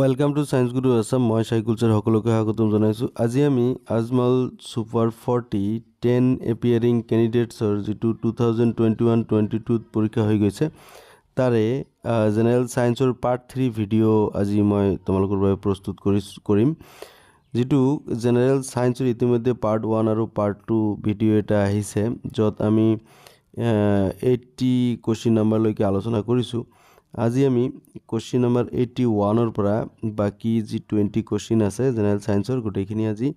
welcome to science গুৰু আছাম মই চাইকুলচাৰ সকলোকে স্বাগতম জনাইছোঁ আজি আমি Ajmal super forty ten appearing কেণ্ডিডেটছৰ যিটো two thousand twenty one twenty টুত পৰীক্ষা হৈ গৈছে তাৰে জেনেৰেল ছায়েন্সৰ পাৰ্ট থ্ৰী ভিডিঅ' আজি মই তোমালোকৰ বাবে প্ৰস্তুত কৰি কৰিম যিটো জেনেৰেল ছায়েন্সৰ ইতিমধ্যে পাৰ্ট ওৱান আৰু পাৰ্ট টু ভিডিঅ' এটা আহিছে য'ত আমি এইটি কুৱেশ্যন নাম্বাৰলৈকে আলোচনা কৰিছোঁ আজি আমি কুৱেশ্যন নম্বৰ এইটি ওৱানৰ পৰা বাকী যি টুৱেণ্টি কুৱেশ্যন আছে জেনেৰেল ছায়েন্সৰ গোটেইখিনি আজি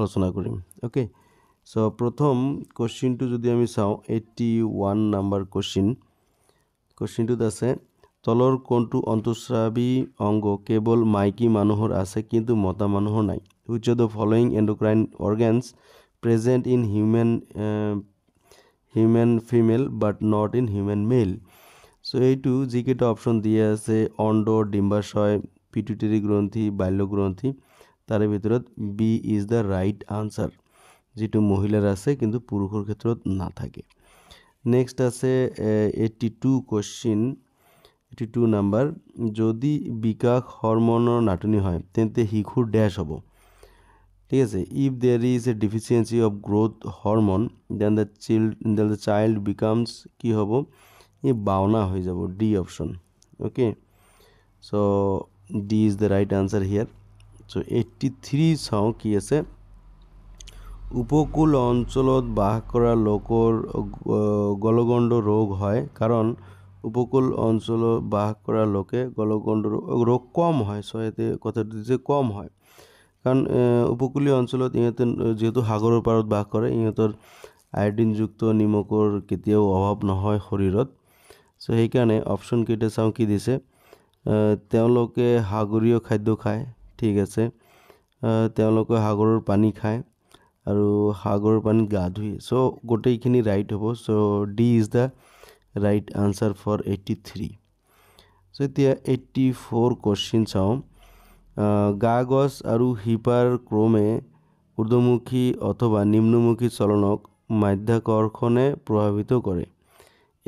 আলোচনা কৰিম অ'কে চ' প্ৰথম কুৱেশ্যনটো যদি আমি চাওঁ এইটি ওৱান নম্বৰ কুৱেশ্যন কুৱেশ্যনটোত আছে তলৰ কোনটো অন্তঃস্ৰাৱী অংগ কেৱল মাইকী মানুহৰ আছে কিন্তু মতা মানুহৰ নাই which of' the following endocrine organs present in human human female but not in human male so A to জিকেটা অপশন দিয়ে আছে অন্ড ডিম্বাশয় পিটুটেরি গ্রন্থি বাল্যগ্রন্থি তার ভিতৰত B is the right answer যিটো মহিলাৰ আছে কিন্তু পুৰুষৰ ক্ষেত্ৰত নাথাকে নেক্সট আছে eighty two question eighty two number যদি বিকাশ হৰমনৰ নাটনি হয় তেন্তে শিশুৰ ডেছ হ'ব ঠিক আছে if there is a deficiency of growth hormone then the child then the child becomes কি হব ই বাওনা হৈ যাব D option okay so' D is the right answer here so' eighty three চাওঁ কি আছে উপকূল অঞ্চলত বাস কৰা লোকৰ গলগণ্ড ৰোগ হয় কাৰণ উপকূল অঞ্চলত বাস কৰা লোকে গলগণ্ড ৰোগ ৰোগ কম হয় চ' ইয়াতে কথাটো যে কম হয় কাৰণ উপকূলীয় অঞ্চলত ইহঁতে যিহেতু সাগৰৰ পাৰত বাস কৰে ইহঁতৰ আয়ডিনযুক্ত নিমখৰ কেতিয়াও অভাৱ নহয় শৰীৰত চ' সেইকাৰণে অপশ্যনকেইটা চাওঁ কি দিছে তেওঁলোকে সাগৰীয় খাদ্য খায় ঠিক আছে তেওঁলোকে সাগৰৰ পানী খায় আৰু সাগৰৰ পানী গা ধুই চ' গোটেইখিনি ৰাইট হ'ব so' D is the right answer for eighty three so' এতিয়া এইটি ফ'ৰ কুৱেশ্যন চাওঁ গা গছ আৰু শিপাৰ ক্ৰমে উৰ্ধমুখী অথবা নিম্নমুখী চলনক মাধ্যাকৰ্ষণে প্ৰভাৱিত কৰে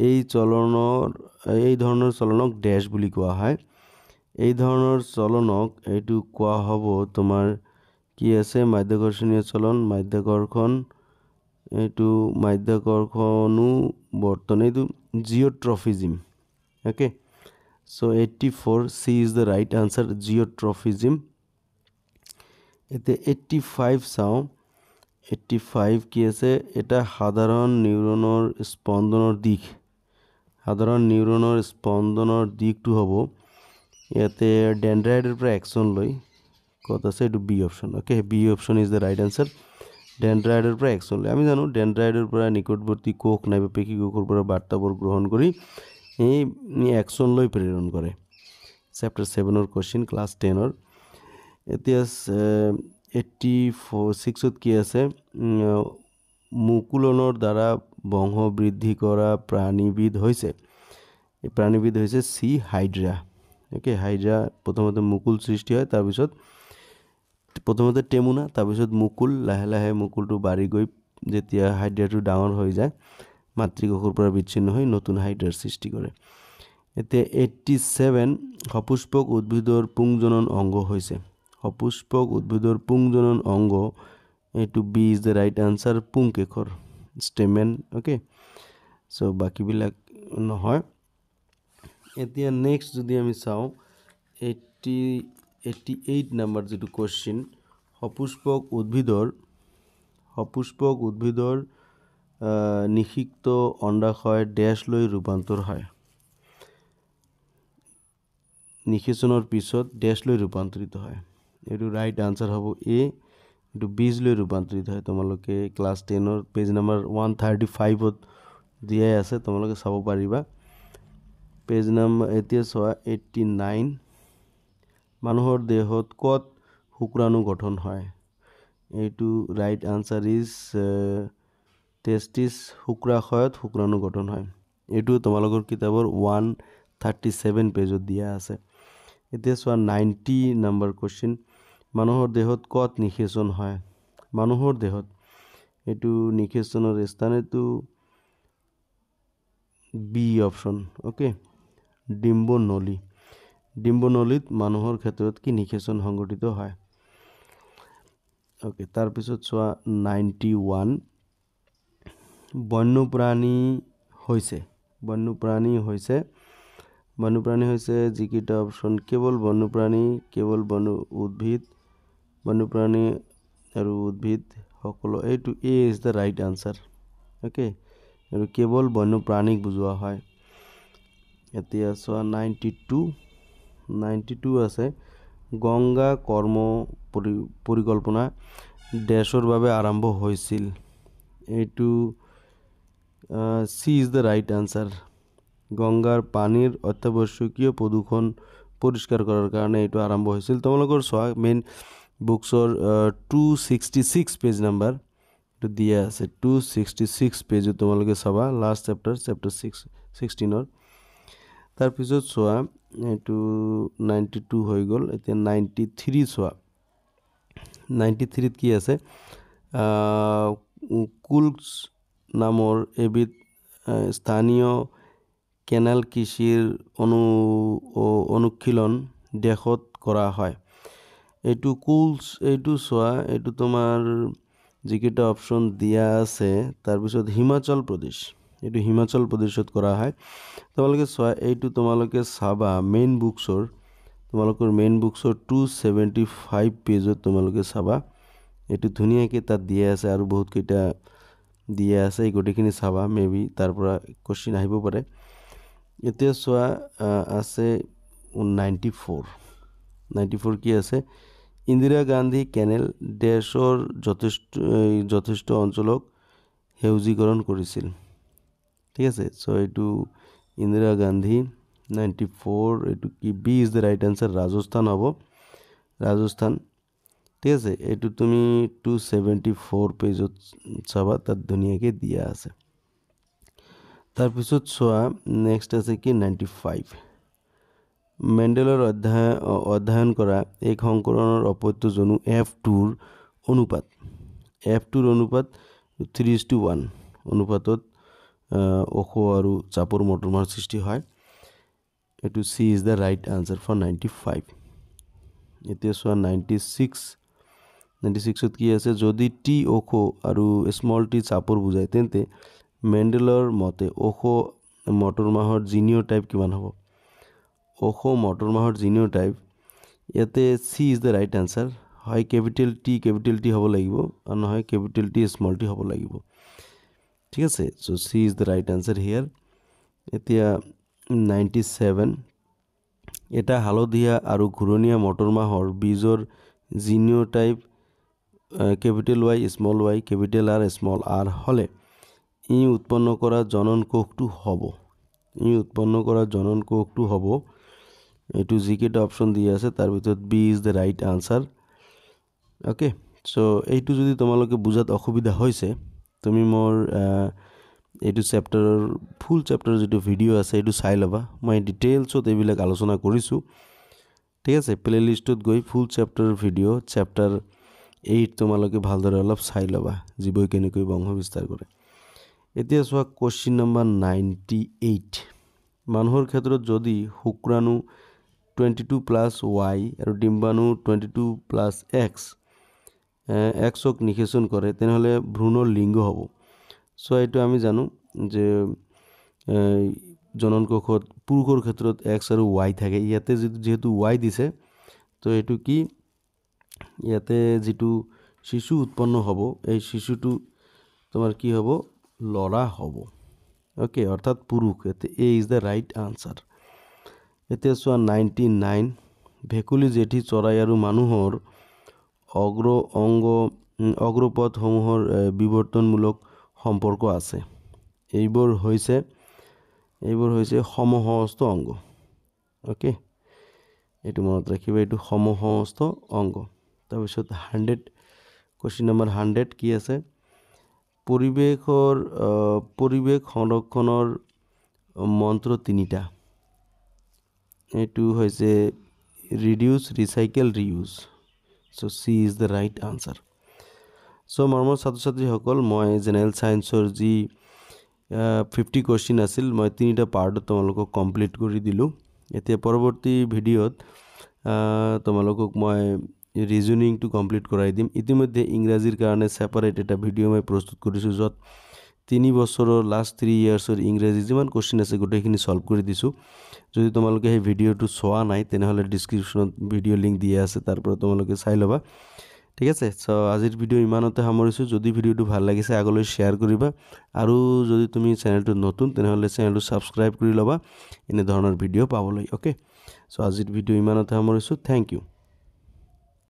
এই চলনৰ এই ধৰণৰ চলনক ডেচ বুলি কোৱা হয় এই ধৰণৰ চলনক এইটো কোৱা হ'ব তোমাৰ কি আছে মাধ্যাকৰ্ষণীয় চলন মাধ্যাকৰ্ষণ এইটো মাধ্যাকৰ্ষণো বৰ্তমান এইটো geotropism okay so' eighty four C is the right answer geotropism এতিয়া এইটি ফাইভ চাওঁ এইটি ফাইভ কি আছে এটা সাধাৰণ নিউৰণৰ স্পন্দনৰ দিশ সাধাৰণ নিউৰনৰ স্পন্দনৰ দিশটো হ'ব ইয়াতে ডেণ্ড্ৰাইডৰ পৰা একশ্যন লৈ ক'ত আছে এইটো B option okay B option is the right answer ডেণ্ড্ৰাইডৰ পৰা একশ্যন লৈ আমি জানো ডেণ্ড্ৰাইডৰ পৰা নিকটৱৰ্তী কোষ নাইবা পেশী কোষৰ পৰা বাৰ্তাবোৰ গ্ৰহণ কৰি এই একশ্যন লৈ প্ৰেৰণ কৰে চেপ্টাৰ ছেভেনৰ কুৱেশ্যন ক্লাছ টেনৰ এতিয়া এইটি ফ' ছিক্সত কি আছে মুকুলনৰ দ্বাৰা বংশ বৃদ্ধি কৰা প্ৰাণীবিধ হৈছে এই প্ৰাণীবিধ হৈছে চি হাইড্ৰা অ'কে হাইড্ৰা প্ৰথমতে মুকুল সৃষ্টি হয় তাৰপিছত প্ৰথমতে টেমুনা তাৰপিছত মুকুল লাহে লাহে মুকুলটো বাঢ়ি গৈ যেতিয়া হাইড্ৰাটো ডাঙৰ হৈ যায় মাতৃকোষৰ পৰা বিচ্ছিন্ন হৈ নতুন হাইড্ৰাৰ সৃষ্টি কৰে এতিয়া এইট্টি ছেভেন সপুষ্পক উদ্ভিদৰ পুংজনন অংগ হৈছে সপুষ্পক উদ্ভিদৰ পুংজনন অংগ A to B is the right answer পুং কেশৰ ষ্টেমেন অ'কে চ' বাকীবিলাক নহয় এতিয়া নেক্সট যদি আমি চাওঁ এইটি এইটি এইট নাম্বাৰ যিটো কুৱেশ্যন সপুষ্পক উদ্ভিদৰ সপুষ্পক উদ্ভিদৰ নিষিক্ত অণ্ডাশয় ডেছলৈ ৰূপান্তৰ হয় নিষেচনৰ পিছত ডেছলৈ ৰূপান্তৰিত হয় এইটো ৰাইট আনচাৰ হ'ব এ এইটো বীজলৈ ৰূপান্তৰিত হয় তোমালোকে ক্লাছ টেনৰ পেজ নাম্বাৰ ওৱান থাৰ্টি ফাইভত দিয়াই আছে তোমালোকে চাব পাৰিবা পেজ নাম্বাৰ এতিয়া চোৱা এইট্টি নাইন মানুহৰ দেহত ক'ত শুক্ৰাণু গঠন হয় এইটো ৰাইট আনচাৰ ইজ টেষ্টিছ শুক্ৰাশয়ত শুক্ৰাণু গঠন হয় এইটো তোমালোকৰ কিতাপৰ ওৱান থাৰ্টি ছেভেন পেজত দিয়া আছে এতিয়া চোৱা নাইণ্টি নাম্বাৰ কুৱেশ্যন মানুহৰ দেহত ক'ত নিষেচন হয় মানুহৰ দেহত এইটো নিষেচনৰ স্থানেতো বি অপশ্যন অ'কে ডিম্ব নলী ডিম্ব নলীত মানুহৰ ক্ষেত্ৰত কি নিষেচন সংঘটিত হয় অ'কে তাৰপিছত চোৱা নাইণ্টি ওৱান বন্যপ্ৰাণী হৈছে বন্যপ্ৰাণী হৈছে বন্যপ্ৰাণী হৈছে যিকেইটা অপশ্যন কেৱল বন্যপ্ৰাণী কেৱল বন উদ্ভিদ বন্য প্ৰাণী আৰু উদ্ভিদ সকলো এইটো A is the right answer okay আৰু কেৱল বন্য প্ৰাণীক বুজোৱা হয় এতিয়া চোৱা নাইণ্টি টু নাইণ্টি টু আছে গংগা কৰ্ম পৰি পৰিকল্পনা ডেছৰ বাবে আৰম্ভ হৈছিল এইটো C is the right answer গংগাৰ পানীৰ অত্যাৱশ্যকীয় প্ৰদূষণ পৰিষ্কাৰ কৰাৰ কাৰণে এইটো আৰম্ভ হৈছিল তোমালোকৰ চোৱা মেইন বুকছৰ two sixty six page number এইটো দিয়া আছে টু ছিক্সটি ছিক্স পেজত তোমালোকে চাবা লাষ্ট চেপ্টাৰ চেপ্টাৰ ছিক্স ছিক্সটিনৰ তাৰপিছত চোৱা এইটো নাইণ্টি টু হৈ গ'ল এতিয়া নাইণ্টি থ্ৰী চোৱা নাইণ্টি থ্ৰীত কি আছে কুলছ নামৰ এবিধ স্থানীয় কেনেল কৃষিৰ অনু অনুশীলন দেশত কৰা হয় এইটো কুলচ এইটো চোৱা এইটো তোমাৰ যিকেইটা অপশ্যন দিয়া আছে তাৰপিছত হিমাচল প্ৰদেশ এইটো হিমাচল প্ৰদেশত কৰা হয় তোমালোকে চোৱা এইটো তোমালোকে চাবা মেইন বুকছৰ তোমালোকৰ মেইন বুকছৰ টু ছেভেণ্টি ফাইভ পেজত তোমালোকে চাবা এইটো ধুনীয়াকৈ তাত দিয়া আছে আৰু বহুতকেইটা দিয়া আছে এই গোটেইখিনি চাবা মে বি তাৰ পৰা কুৱেশ্যন আহিব পাৰে এতিয়া চোৱা আছে নাইণ্টি ফ'ৰ নাইনটি ফোৰ কি আছে ইন্দিৰা গান্ধী কেনেল ডেসৰ যথেষ্ট যথেষ্ট অঞ্চলক সেউজীকৰণ কৰিছিল ঠিক আছে চ' এইটো ইন্দিৰা গান্ধী নাইণ্টি ফ'ৰ এইটো কি B is the right answer Rajasthan হ'ব ৰাজস্থান ঠিক আছে এইটো তুমি টু ছেভেণ্টি ফ'ৰ পেজত চাবা তাত ধুনীয়াকৈ দিয়া আছে তাৰপিছত চোৱা নেক্সট আছে কি নাইণ্টি ফাইভ মেণ্ডেলৰ অধ্যয় অধ্যয়ন কৰা এই সংকৰণৰ অপত্য জনো এফ টুৰ অনুপাত এফ টুৰ অনুপাত থ্ৰী ইজ টু ওৱান অনুপাতত ওখ আৰু চাপৰ মটৰমাৰ সৃষ্টি হয় এইটো C is the right answer for ninety five এতিয়া চোৱা নাইণ্টি ছিক্স নাইণ্টি ছিক্সত কি আছে যদি টি ওখ আৰু স্মল টি চাপৰ বুজায় তেন্তে মেণ্ডেলৰ মতে ওখ মটৰমাহৰ জিনিয়ৰ টাইপ কিমান হ'ব অশ মটৰ মাহৰ জিনিয় টাইপ ইয়াতে C is the right answer হয় কেপিটেল টি কেপিটেল টি হ'ব লাগিব আৰু নহয় কেপিটেল টি স্মল টি হ'ব লাগিব ঠিক আছে so' C is the right answer here এতিয়া নাইণ্টি ছেভেন এটা হালধীয়া আৰু ঘূৰণীয়া মটৰ মাহৰ বীজৰ genotype capital Y small Y capital R small R হ'লে ই উৎপন্ন কৰা জনন কোষটো হ'ব ই উৎপন্ন কৰা জনন কোষটো হ'ব এ টু জি কেটা অপশ্যন দিয়া আছে তাৰ ভিতৰত B is the right answer okay so' এইটো যদি তোমালোকে বুজাত অসুবিধা হৈছে তুমি মোৰ এইটো চেপ্টাৰৰ ফুল চেপ্টাৰৰ যিটো ভিডিঅ' আছে সেইটো চাই ল'বা মই ডিটেইলছত এইবিলাক আলোচনা কৰিছোঁ ঠিক আছে প্লে লিষ্টত গৈ ফুল চেপ্টাৰৰ ভিডিঅ' চেপ্টাৰ এইট তোমালোকে ভালদৰে অলপ চাই ল'বা যিবোৰ কেনেকৈ বংশ বিস্তাৰ কৰে এতিয়া চোৱা কুৱেশ্যন নম্বৰ নাইণ্টি এইট মানুহৰ ক্ষেত্ৰত যদি শুক্ৰাণু টুৱেণ্টি টু প্লাছ ৱাই আৰু ডিম্বাণু টুৱেণ্টি টু প্লাছ এক্স এক্সক নিষেচন কৰে তেনেহ'লে ভ্ৰূণৰ লিংগ হ'ব চ' এইটো আমি জানো যে জনন কোষত পুৰুষৰ ক্ষেত্ৰত এক্স আৰু ৱাই থাকে ইয়াতে যিটো যিহেতু ৱাই দিছে তো এইটো কি ইয়াতে যিটো শিশু উৎপন্ন হ'ব এই শিশুটো তোমাৰ কি হ'ব ল'ৰা হ'ব অ'কে অৰ্থাৎ পুৰুষ ইয়াতে A is the right answer এতিয়া চোৱা নাইণ্টি নাইন ভেকুলি জেঠী চৰাই আৰু মানুহৰ অগ্ৰ অংগ অগ্ৰপথসমূহৰ বিৱৰ্তনমূলক সম্পৰ্ক আছে এইবোৰ হৈছে এইবোৰ হৈছে সমসহস্ত অংগ অ'কে এইটো মনত ৰাখিব এইটো সমসহস্ত অংগ তাৰপিছত হাণ্ড্ৰেড কুৱেশ্যন নম্বৰ হাণ্ড্ৰেড কি আছে পৰিৱেশৰ পৰিৱেশ সংৰক্ষণৰ মন্ত্ৰ তিনিটা এইটো হৈছে reduce recycle reuse so' C is the right answer so' মৰমৰ ছাত্ৰ ছাত্ৰীসকল মই জেনেৰেল ছায়েন্সৰ যি ফিফটি কুৱেশ্যন আছিল মই তিনিটা পাৰ্টত তোমালোকক কমপ্লিট কৰি দিলোঁ এতিয়া পৰৱৰ্তী ভিডিঅ'ত তোমালোকক মই ৰিজনিংটো কমপ্লিট কৰাই দিম ইতিমধ্যে ইংৰাজীৰ কাৰণে ছেপাৰেট এটা ভিডিঅ' মই প্ৰস্তুত কৰিছোঁ য'ত তিনি বছৰৰ লাষ্ট থ্ৰী ইয়াৰ্ছৰ ইংৰাজী যিমান কুৱেশ্যন আছে গোটেইখিনি ছল্ভ কৰি দিছোঁ যদি তোমালোকে সেই ভিডিঅ'টো চোৱা নাই তেনেহ'লে ডিছক্ৰিপশ্যনত ভিডিঅ' লিংক দিয়া আছে তাৰ পৰা তোমালোকে চাই ল'বা ঠিক আছে চ' আজিৰ ভিডিঅ' ইমানতে সামৰিছোঁ যদি ভিডিঅ'টো ভাল লাগিছে আগলৈ শ্বেয়াৰ কৰিবা আৰু যদি তুমি চেনেলটো নতুন তেনেহ'লে চেনেলটো ছাবস্ক্ৰাইব কৰি ল'বা এনেধৰণৰ ভিডিঅ' পাবলৈ অ'কে চ' আজিৰ ভিডিঅ' ইমানতে সামৰিছোঁ থেংক ইউ